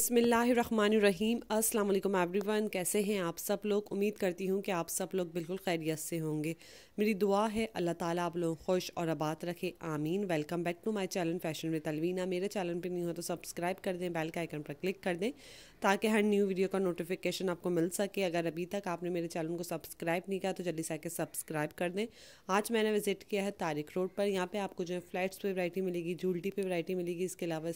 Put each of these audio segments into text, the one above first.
बसमीम अल्लाम एवरीवन कैसे हैं आप सब लोग उम्मीद करती हूँ कि आप सब लोग बिल्कुल खैरियत से होंगे मेरी दुआ है अल्लाह ताला आप लोग खुश और आबाद रखे आमीन welcome back to my channel fashion with Alvina मेरे चैनल पे नहीं हो तो सब्सक्राइब कर दें बेल का आइकन पर क्लिक कर दें ताकि हर न्यू वीडियो का नोटिफिकेशन आपको मिल सके अगर अभी तक आपने मेरे चैनल को सब्सक्राइब नहीं किया तो जल्दी से आके सब्सक्राइब कर दें आज मैंने विजिट किया है तारिक रोड पर यहाँ पर आपको जो है फ्लैट्स पर वैरायटी मिलेगी जूलटी पे वैरायटी मिलेगी इसके अलावा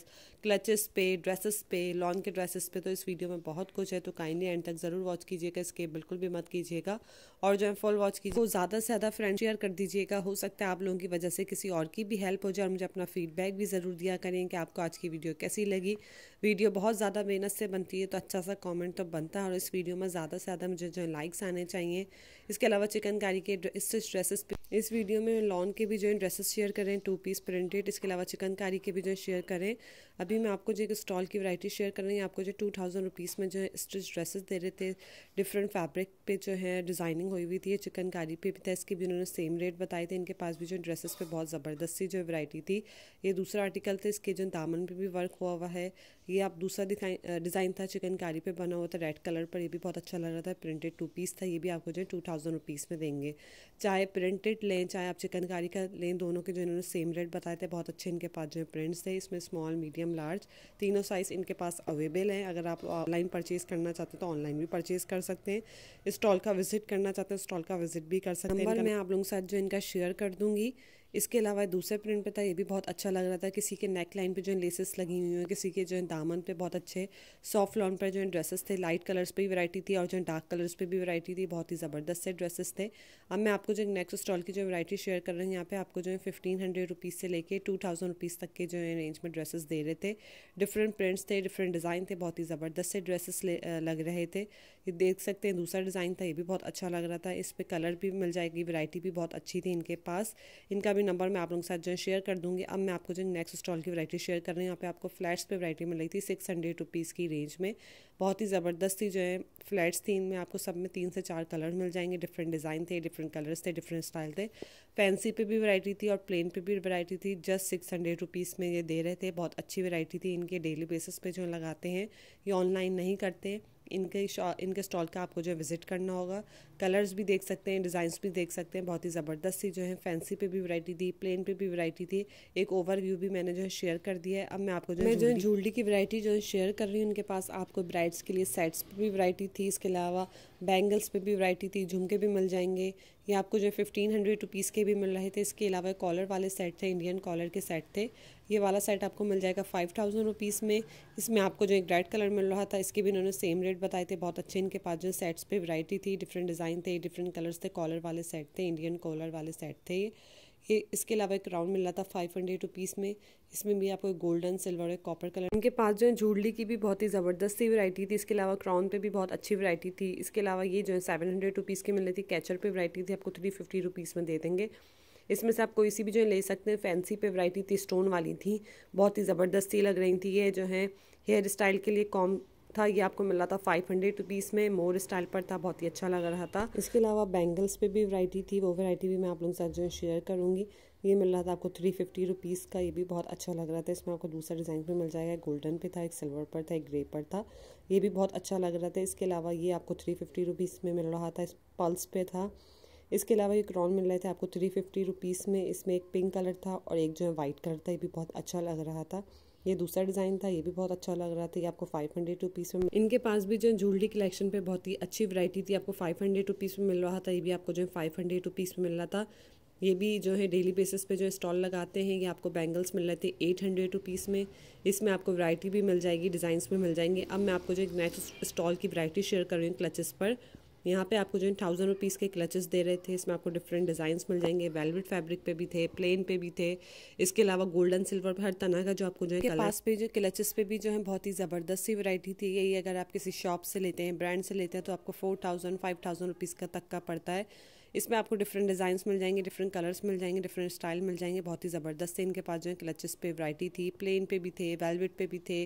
क्लचेस पे ड्रेसेस पे लॉन्च पाकिस्तान के ड्रेसेस पे तो इस वीडियो में बहुत कुछ है तो काइंडली एंड तक ज़रूर वॉच कीजिएगा इसके बिल्कुल भी मत कीजिएगा और जो है फुल वॉच कीजिए वो ज़्यादा से ज़्यादा फ्रेंड शेयर कर दीजिएगा हो सकता है आप लोगों की वजह से किसी और की भी हेल्प हो जाए और मुझे अपना फीडबैक भी ज़रूर दिया करें कि आपको आज की वीडियो कैसी लगी वीडियो बहुत ज़्यादा मेहनत से बनती है तो अच्छा सा कॉमेंट तो बनता है और इस वीडियो में ज़्यादा से ज़्यादा मुझे जो लाइक्स आने चाहिए इसके अलावा चिकनकारी के स्टिच ड्रेसेस इस वीडियो में लॉन के भी जो है ड्रेसेस शेयर करें टू पीस प्रिंटेड इसके अलावा चिकनकारी के भी जो शेयर करें अभी मैं आपको जो एक स्टॉल की वैरायटी शेयर कर रही हूँ आपको जो टू थाउजेंड रुपीज़ में जो है स्टिच ड्रेसेस दे रहे थे डिफरेंट फैब्रिक पे जो है डिज़ाइनिंग हुई हुई थी ये चिकनकारी पे भी था तो इसके भी उन्होंने सेम रेट बताए थे इनके पास भी जो ड्रेसेस पे बहुत ज़बरदस्ती जो वैरायटी थी ये दूसरा आर्टिकल था इसके जो दामन पे भी वर्क हुआ हुआ है ये आप दूसरा डिज़ाइन था चिकन कारी पे बना हुआ था रेड कलर पर ये भी बहुत अच्छा लग रहा था प्रिंटेड टू पीस था ये भी आपको जो है टू थाउजेंड रुपीज़ में देंगे चाहे प्रिंटेड लें चाहे आप चिकन कारी का लें दोनों के जो इन्होंने सेम रेट बताए थे बहुत अच्छे इनके पास जो है प्रिंट्स थे इसमें स्मॉल मीडियम लार्ज तीनों साइज़ इनके पास अवेलेबल हैं अगर आप ऑनलाइन परचेज़ करना चाहते हैं तो ऑनलाइन भी परचेज़ कर सकते हैं स्टॉल का विजिट करना चाहते हैं स्टॉल का विजिट भी कर सकते हैं मैं आप लोगों के साथ जो इनका शेयर कर दूँगी इसके अलावा दूसरे प्रिंट पे था ये भी बहुत अच्छा लग रहा था किसी के नेक लाइन पे जो है लेसेस लगी हुई हैं किसी के जो है दामन पे बहुत अच्छे सॉफ्ट लॉन पर जो है ड्रेसेस थे लाइट कलर्स पे भी वैरायटी थी और जो है डार्क कलर्स पे भी वैरायटी थी बहुत ही ज़बरदस्त से ड्रेसेस थे अब मैं आपको जो नेक्स्ट स्टॉल की जो वैरायटी शेयर कर रही हूँ यहाँ पे आपको जो है फिफ्टीन हंड्रेड रुपीज़ से लेके टू थाउजेंड रुपीज़ तक के जो है रेंज में ड्रेसेस दे रहे थे डिफरेंट प्रिंट्स थे डिफरेंट डिज़ाइन थे बहुत ही ज़बरदस्त से ड्रेसेस लग रहे थे ये देख सकते हैं दूसरा डिज़ाइन था ये भी बहुत अच्छा लग रहा था इस पर कलर भी मिल जाएगी वैरायटी भी बहुत अच्छी थी इनके पास इनका भी नंबर मैं आप लोगों के साथ जो है शेयर कर दूंगी अब मैं आपको जो नेक्स्ट स्टॉल की वैरायटी शेयर कर रही हूँ यहाँ पे आपको फ्लैट्स पे वैरायटी मिल रही थी सिक्स हंड्रेड रुपीज़ की रेंज में बहुत ही ज़बरदस्त थी जो है फ्लैट्स थी इनमें आपको सब में तीन से चार कलर मिल जाएंगे डिफरेंट डिज़ाइन थे डिफरेंट कलर्स थे डिफरेंट स्टाइल थे फैंसी पे भी वरायटी थी और प्लेन पे भी वरायटी थी जस्ट सिक्स हंड्रेड रुपीज़ में ये दे रहे थे बहुत अच्छी वरायटी थी इनके डेली बेसिस पे जो लगाते हैं ये ऑनलाइन नहीं करते इनके इनके स्टॉल का आपको जो है विज़िट करना होगा कलर्स भी देख सकते हैं डिज़ाइंस भी देख सकते हैं बहुत ही ज़बरदस्त सी जो है फैंसी पे भी वैरायटी थी प्लेन पे भी वैरायटी थी एक ओवर व्यू भी मैंने जो है शेयर कर दिया है अब मैं आपको जो मैं जो है ज्वेलरी की वरायटी जो है शेयर कर रही हूँ उनके पास आपको ब्राइड्स के लिए सेट्स पर भी वरायटी थी इसके अलावा बैंगल्स पे भी वैरायटी थी झुमके भी मिल जाएंगे ये आपको जो है फिफ्टीन हंड्रेड रुपीज़ के भी मिल रहे थे इसके अलावा कॉलर वाले सेट थे इंडियन कॉलर के सेट थे ये वाला सेट आपको मिल जाएगा फाइव थाउजेंड रुपीज़ में इसमें आपको जो एक रेड कलर मिल रहा था इसके भी इन्होंने सेम रेट बताए थे बहुत अच्छे इनके पास जो सेट्स पे वैरायटी थी डिफरेंट डिज़ाइन थे डिफरेंट कलर्स थे कॉलर वाले सेट थे इंडियन कॉलर वाले सेट थे ये इसके अलावा एक राउंड मिल रहा था फाइव हंड्रेड रुपीज़ में इसमें भी आपको गोल्डन सिल्वर और कॉपर कलर इनके पास जो है जूडली की भी बहुत ही ज़बरदस्त सी वैरायटी थी इसके अलावा क्राउन पे भी बहुत अच्छी वैरायटी थी इसके अलावा ये जो है सेवन हंड्रेड रुपीज़ की मिल रही थी कैचर पे वरायटी थी आपको थ्री फिफ्टी रुपीज़ में दे देंगे इसमें से आप कोई सी भी जो है ले सकते हैं फैंसी पे वरायटी थी स्टोन वाली थी बहुत ही ज़बरदस्ती लग रही थी ये जो है हेयर स्टाइल के लिए कॉम था ये आपको मिल रहा था फाइव हंड्रेड रुपीज़ में मोर स्टाइल पर था बहुत ही अच्छा लग रहा था इसके अलावा बैंगल्स पे भी वैरायटी थी वो वैरायटी भी मैं आप लोगों के साथ जो है शेयर करूँगी ये मिल रहा था आपको थ्री फिफ्टी रुपीज़ का ये भी बहुत अच्छा लग रहा था इसमें आपको दूसरा डिज़ाइन भी मिल जाएगा गोल्डन पे था एक सिल्वर पर था एक ग्रे पर था ये भी बहुत अच्छा लग रहा था इसके अलावा ये आपको थ्री फिफ्टी रुपीज़ में मिल रहा था इस पल्स पे था इसके अलावा ये क्रॉन मिल रहे थे आपको थ्री फिफ्टी रुपीज़ में इसमें एक पिंक कलर था और एक जो है वाइट कलर था ये भी बहुत अच्छा लग रहा था ये दूसरा डिज़ाइन था ये भी बहुत अच्छा लग रहा था ये आपको फाइव हंड्रेड रुपीस में इनके पास भी जो ज्वेलरी कलेक्शन पे बहुत ही अच्छी वैरायटी थी आपको फाइव हंड्रेड रुपीस में मिल रहा था ये भी आपको जो है फाइव हंड्रेड रुपीस में मिल रहा था ये भी जो है डेली बेसिस पे जो स्टॉल लगाते हैं ये आपको बैंगल्स मिल रहे थे एट हंड्रेड रुपीस में इसमें आपको वैरायटी भी मिल जाएगी डिज़ाइंस भी मिल जाएंगे अब मैं आपको जो एक नेक्स्ट स्टॉल की वैरायटी शेयर कर रही हूँ क्लचेस पर यहाँ पे आपको जो है थाउजेंड रुपीज़ के क्लचेस दे रहे थे इसमें आपको डिफरेंट डिज़ाइंस मिल जाएंगे वेलवेट फैब्रिक पे भी थे प्लेन पे भी थे इसके अलावा गोल्डन सिल्वर पर हर तरह का जो आपको जो है क्लास पे जो क्लचेस पे भी जो है बहुत ही ज़बरदस्त सी वैरायटी थी यही अगर आप किसी शॉप से लेते हैं ब्रांड से लेते हैं तो आपको four thousand five thousand rupees का तक का पड़ता है इसमें आपको डिफरेंट डिज़ाइंस मिल जाएंगे डिफरेंट कलर्स मिल जाएंगे डिफरेंट स्टाइल मिल जाएंगे बहुत ही ज़बरदस्त थे इनके पास जो है क्लचेस पे वरायटी थी प्लेन पे भी थे वेलवेट पे भी थे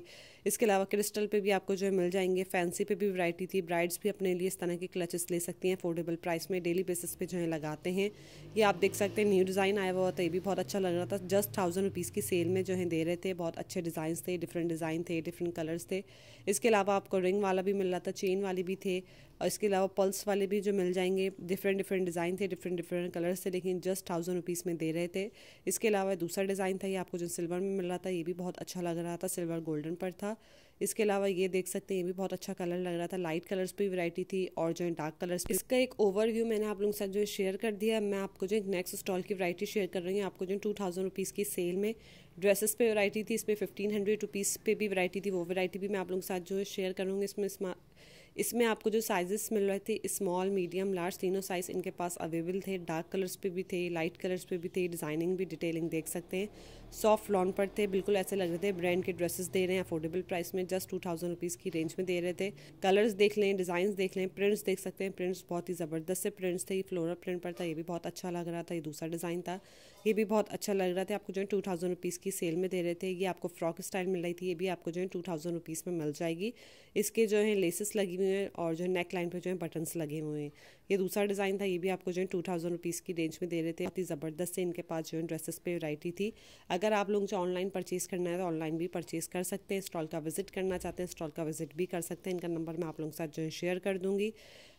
इसके अलावा क्रिस्टल पे भी आपको जो है मिल जाएंगे फैंसी पे भी वरायटी थी ब्राइड्स भी अपने लिए इस तरह के क्लचेस ले सकती हैं अफोर्डेबल प्राइस में डेली बेसिस पे जो है लगाते हैं ये आप देख सकते हैं न्यू डिज़ाइन आया हुआ था ये भी बहुत अच्छा लग रहा था जस्ट थाउजेंड रुपीज़ की सेल में जो है दे रहे थे बहुत अच्छे डिज़ाइंस थे डिफरेंट डिज़ाइन थे डिफरेंट कलर्स थे इसके अलावा आपको रिंग वाला भी मिल रहा था चेन वाली भी थे और इसके अलावा पल्स वाले भी जो मिल जाएंगे डिफरेंट डिफरेंट डिज़ाइन थे डिफरेंट डिफरेंट कलर्स थे लेकिन जस्ट थाउजेंड रुपीज़ में दे रहे थे इसके अलावा दूसरा डिज़ाइन था ये आपको जो सिल्वर में मिल रहा था ये भी बहुत अच्छा लग रहा था सिल्वर गोल्डन पर था इसके अलावा ये देख सकते हैं ये भी बहुत अच्छा कलर लग रहा था लाइट कलर्स पर वैरायटी थी और जो है डार्क कलर्स पे इसका एक ओवरव्यू मैंने आप लोगों के साथ जो शेयर कर दिया मैं आपको जो एक नेक्स्ट स्टॉल की वैरायटी शेयर कर रही हूँ आपको जो टू थाउजेंड रुपीज़ की सेल में ड्रेसेस पे वैरायटी थी इस पर फिफ्टीन हंड्रेड रुपीज़ पे भी वैरायटी थी वो वैरायटी भी मैं आप लोगों के साथ जो है शेयर करूँगी इसमें स्मार्ट इसमें आपको जो साइजेस मिल रहे थे स्मॉल मीडियम लार्ज तीनों साइज़ इनके पास अवेलेबल थे डार्क कलर्स पे भी थे लाइट कलर्स पे भी थे डिज़ाइनिंग भी डिटेलिंग देख सकते हैं सॉफ्ट लॉन पर थे बिल्कुल ऐसे लग रहे थे ब्रांड के ड्रेसेस दे रहे हैं अफोर्डेबल प्राइस में जस्ट टू थाउजेंड रुपीज़ की रेंज में दे रहे थे कलर्स देख लें डिज़ाइन देख लें प्रिंट्स देख सकते हैं प्रिंट्स बहुत ही ज़बरदस्त से प्रिंट्स थे ये फ्लोरल प्रिंट पर था ये भी बहुत अच्छा लग रहा था ये दूसरा डिज़ाइन था ये भी बहुत अच्छा लग रहा था आपको जो है टू थाउजेंड रुपीज़ की सेल में दे रहे थे ये आपको फ्रॉक स्टाइल मिल रही थी ये भी आपको जो है टू थाउजेंड रुपीज़ में मिल जाएगी इसके जो है लेसेस लगी हुई हैं और जो है नेक लाइन पर जो है बटन्स लगे हुए हैं ये दूसरा डिज़ाइन था ये भी आपको जो है टू थाउजेंड रुपीज़ की रेंज में दे रहे थे बहुत ही ज़बरदस्त से इनके पास जो है ड्रेसेस पे वैरायटी थी अगर आप लोग जो ऑनलाइन परचेज़ करना है तो ऑनलाइन भी परचेज़ कर सकते हैं स्टॉल का विजिट करना चाहते हैं स्टॉल का विजिट भी कर सकते हैं इनका नंबर मैं आप लोगों के साथ जो है शेयर कर दूँगी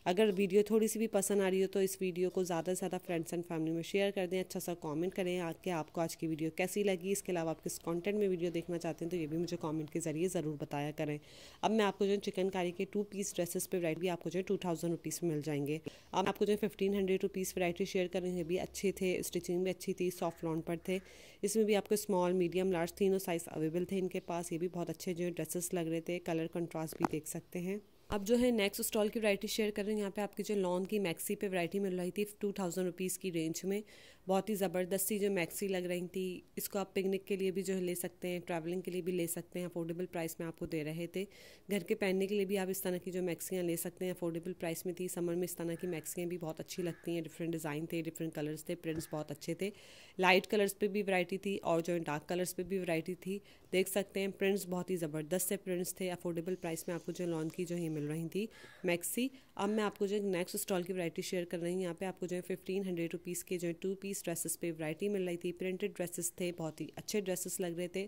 अगर वीडियो थोड़ी सी भी पसंद आ रही हो तो इस वीडियो को ज़्यादा से ज़्यादा फ्रेंड्स एंड फैमिली में शेयर कर दें अच्छा सा कमेंट करें आके आपको आज की वीडियो कैसी लगी इसके अलावा आप किस कंटेंट में वीडियो देखना चाहते हैं तो ये भी मुझे कमेंट के ज़रिए ज़रूर बताया करें अब मैं आपको जो है चिकनकारी के टू पीस ड्रेसेस पर वराइटी भी आपको जो है टू थाउजेंड रुपीज़ में मिल जाएंगे अब आपको जो है fifteen hundred rupees variety share करें ये भी अच्छे थे स्टिचिंग भी अच्छी थी सॉफ्ट लॉन्ड पर थे इसमें भी आपको स्मॉल मीडियम लार्ज तीनों साइज़ अवेलेबल थे इनके पास ये भी बहुत अच्छे जो ड्रेसेस लग रहे थे कलर कंट्रास्ट भी देख सकते हैं अब जो है नेक्स्ट स्टॉल की वैरायटी शेयर कर रहे हैं यहाँ पे आपकी जो लॉन की मैक्सी पे वैरायटी मिल रही थी टू थाउजेंड रुपीज़ की रेंज में बहुत ही ज़बरदस्ती जो मैक्सी लग रही थी इसको आप पिकनिक के लिए भी जो है ले सकते हैं ट्रैवलिंग के लिए भी ले सकते हैं अफोर्डेबल प्राइस में आपको दे रहे थे घर के पहनने के लिए भी आप इस तरह की जो मैक्सियाँ ले सकते हैं अफोर्डेबल प्राइस में थी समर में इस तरह की मैक्सियाँ भी बहुत अच्छी लगती हैं डिफरेंट डिज़ाइन थे डिफरेंट कलर्स थे प्रिंट्स बहुत अच्छे थे लाइट कलर्स पर भी वरायटी थी और जो डार्क कलर्स पर भी वरायटी थी देख सकते हैं प्रिंट्स बहुत ही ज़बरदस्त से प्रिंट्स थे अफोर्डेबल प्राइस में आपको जो लॉन की जो है मिल रही थी मैक्सी अब मैं आपको जो नेक्स्ट स्टॉल की वरायटी शेयर कर रही हूँ यहाँ पे आपको जो है फिफ्टीन हंड्रेड रुपीज़ के जो है टू पीस इस ड्रेसेस पे वैरायटी मिल रही थी प्रिंटेड ड्रेसेस थे बहुत ही अच्छे ड्रेसेस लग रहे थे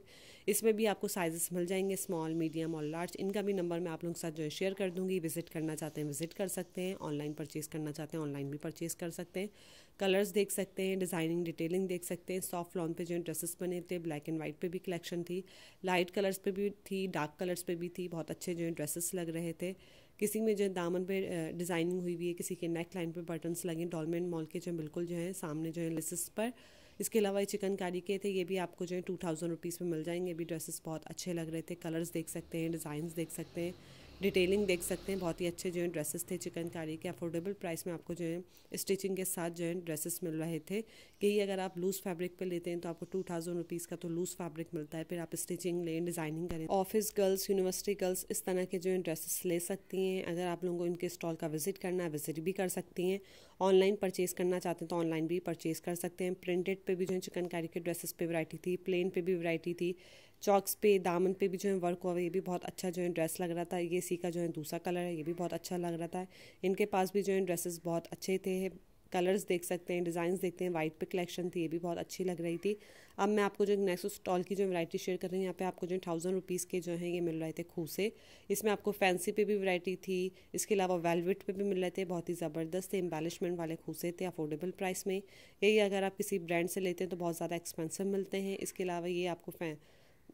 इसमें भी आपको साइजेस मिल जाएंगे स्मॉल मीडियम और लार्ज इनका भी नंबर मैं आप लोगों के साथ जो है शेयर कर दूंगी विजिट करना चाहते हैं विजिट कर सकते हैं ऑनलाइन परचेज़ करना चाहते हैं ऑनलाइन भी परचेज़ कर सकते हैं कलर्स देख सकते हैं डिज़ाइनिंग डिटेलिंग देख सकते हैं सॉफ्ट लॉन पे जो ड्रेसेस बने थे ब्लैक एंड वाइट पे भी कलेक्शन थी लाइट कलर्स पे भी थी डार्क कलर्स पे भी थी बहुत अच्छे जो ड्रेसेस लग रहे थे किसी में जो है दामन पे डिज़ाइनिंग हुई हुई है किसी के नेक लाइन पे बटन्स लगे डॉलमेंट मॉल के जो बिल्कुल जो है सामने जो है लिसिस पर इसके अलावा ये चिकनकारी के थे ये भी आपको जो है टू थाउजेंड रुपीज़ में मिल जाएंगे ये भी ड्रेसेस बहुत अच्छे लग रहे थे कलर्स देख सकते हैं डिज़ाइंस देख सकते हैं डिटेलिंग देख सकते हैं बहुत ही अच्छे जो है ड्रेसेस थे चिकनकारी के अफोर्डेबल प्राइस में आपको जो है स्टिचिंग के साथ जो है ड्रेसेस मिल रहे थे कि अगर आप लूज़ फैब्रिक पे लेते हैं तो आपको टू थाउजेंड रुपीज़ का तो लूज़ फैब्रिक मिलता है फिर आप स्टिचिंग लें डिज़ाइनिंग करें ऑफिस गर्ल्स यूनिवर्सिटी गर्ल्स इस तरह के जो है ड्रेसेस ले सकती हैं अगर आप लोगों को इनके स्टॉल का विजिट करना है विजिट भी कर सकती हैं ऑनलाइन परचेज़ करना चाहते हैं तो ऑनलाइन भी परचेज़ कर सकते हैं प्रिंटेड पर भी जो है चिकनकारी के ड्रेसेस पे वरायटी थी प्लेन पर भी वरायटी थी चॉक्स पे दामन पे भी जो है वर्क हुआ है ये भी बहुत अच्छा जो है ड्रेस लग रहा था ये सी का जो है दूसरा कलर है ये भी बहुत अच्छा लग रहा था इनके पास भी जो है ड्रेसेस बहुत अच्छे थे कलर्स देख सकते हैं डिज़ाइंस देखते हैं वाइट पे कलेक्शन थी ये भी बहुत अच्छी लग रही थी अब मैं आपको जो नेक्स्ट स्टॉल की जो वैरायटी शेयर कर रही हूँ यहाँ पे आपको जो थाउजेंड रुपीज़ के जो हैं ये मिल रहे थे खूसे इसमें आपको फैंसी पे भी वैरायटी थी इसके अलावा वेलवेट पे भी मिल रहे थे बहुत ही ज़बरदस्त थे एम्बेलिशमेंट वाले खूसे थे अफोर्डेबल प्राइस में यही अगर आप किसी ब्रांड से लेते हैं तो बहुत ज़्यादा एक्सपेंसिव मिलते हैं इसके अलावा ये आपको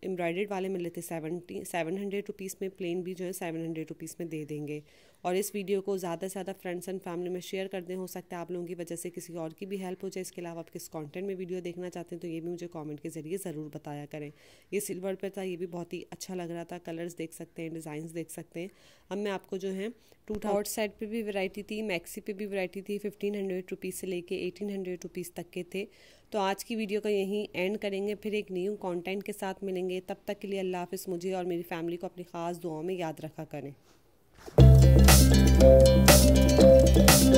एम्ब्रॉयडेड वाले मिले थे सेवनटी सेवन हंड्रेड रुपीज़ में प्लेन भी जो है सेवन हंड्रेड रुपीज़ में दे देंगे और इस वीडियो को ज़्यादा से ज़्यादा फ्रेंड्स एंड फैमिली में शेयर कर दें हो सकता है आप लोगों की वजह से किसी और की भी हेल्प हो जाए इसके अलावा आप किस कॉन्टेंट में वीडियो देखना चाहते हैं तो ये भी मुझे कॉमेंट के ज़रिए ज़रूर बताया करें ये सिल्वर पर था ये भी बहुत ही अच्छा लग रहा था कलर्स देख सकते हैं डिज़ाइंस देख सकते हैं अब मैं आपको जो है टू थाउट सेट पर भी वैरायटी थी मैक्सी पे भी वैरायटी थी फिफ्टीन हंड्रेड रुपीज़ से लेके एटीन हंड्रेड रुपीज़ तक के थे तो आज की वीडियो का यहीं एंड करेंगे फिर एक न्यू कंटेंट के साथ मिलेंगे तब तक के लिए अल्लाह हाफ़ मुझे और मेरी फैमिली को अपनी ख़ास दुआओं में याद रखा करें Música